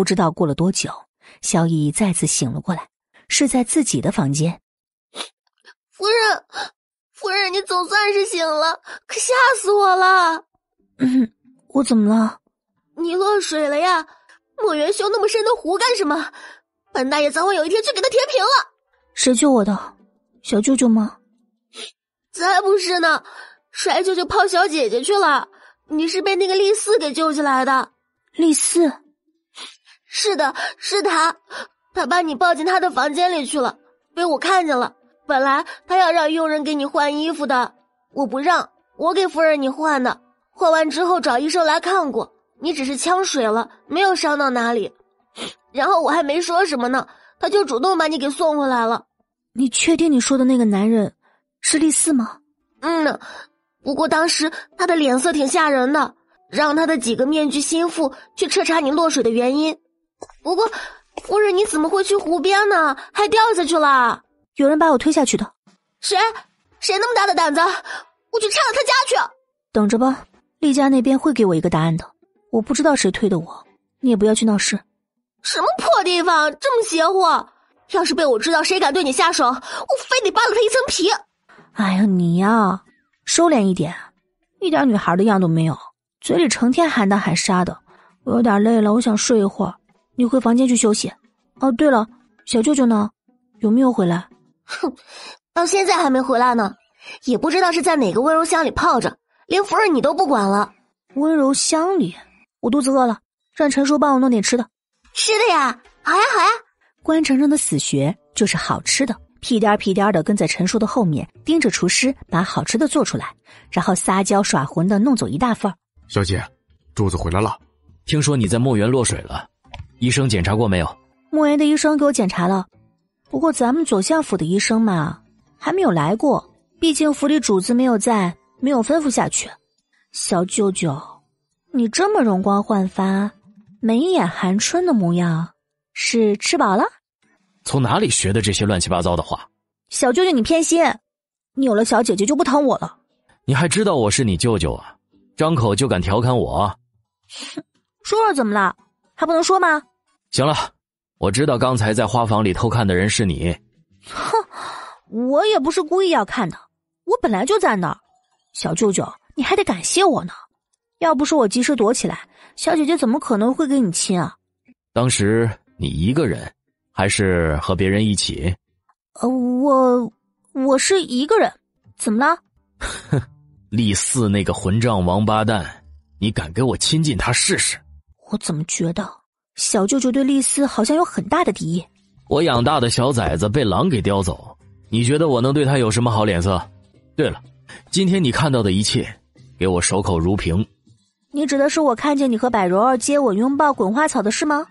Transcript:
不知道过了多久，萧逸再次醒了过来，是在自己的房间。夫人，夫人，你总算是醒了，可吓死我了！我怎么了？你落水了呀？莫元修那么深的湖干什么？本大爷早晚有一天去给他填平了。谁救我的？小舅舅吗？才不是呢！帅舅舅泡小姐姐去了。你是被那个丽四给救起来的。丽四。是的，是他，他把你抱进他的房间里去了，被我看见了。本来他要让佣人给你换衣服的，我不让，我给夫人你换的。换完之后找医生来看过，你只是呛水了，没有伤到哪里。然后我还没说什么呢，他就主动把你给送回来了。你确定你说的那个男人是立四吗？嗯不过当时他的脸色挺吓人的，让他的几个面具心腹去彻查你落水的原因。不过，夫人，你怎么会去湖边呢？还掉下去了？有人把我推下去的。谁？谁那么大的胆子？我去拆了他家去。等着吧，丽家那边会给我一个答案的。我不知道谁推的我，你也不要去闹事。什么破地方，这么邪乎？要是被我知道谁敢对你下手，我非得扒了他一层皮。哎呀，你呀，收敛一点，一点女孩的样都没有，嘴里成天喊打喊杀的。我有点累了，我想睡一会儿。你回房间去休息。哦，对了，小舅舅呢？有没有回来？哼，到现在还没回来呢，也不知道是在哪个温柔乡里泡着，连夫人你都不管了。温柔乡里，我肚子饿了，让陈叔帮我弄点吃的。吃的呀，好呀，好呀。关程程的死穴就是好吃的，屁颠屁颠的跟在陈叔的后面，盯着厨师把好吃的做出来，然后撒娇耍浑的弄走一大份。小姐，柱子回来了，听说你在墨园落水了。医生检查过没有？莫言的医生给我检查了，不过咱们左相府的医生嘛，还没有来过。毕竟府里主子没有在，没有吩咐下去。小舅舅，你这么容光焕发、眉眼含春的模样，是吃饱了？从哪里学的这些乱七八糟的话？小舅舅，你偏心，你有了小姐姐就不疼我了？你还知道我是你舅舅啊？张口就敢调侃我？哼，说说怎么了？还不能说吗？行了，我知道刚才在花房里偷看的人是你。哼，我也不是故意要看的，我本来就在那儿。小舅舅，你还得感谢我呢，要不是我及时躲起来，小姐姐怎么可能会跟你亲啊？当时你一个人，还是和别人一起？呃，我我是一个人，怎么了？哼，李四那个混账王八蛋，你敢给我亲近他试试？我怎么觉得？小舅舅对丽丝好像有很大的敌意。我养大的小崽子被狼给叼走，你觉得我能对他有什么好脸色？对了，今天你看到的一切，给我守口如瓶。你指的是我看见你和百柔儿接吻、拥抱、滚花草的事吗？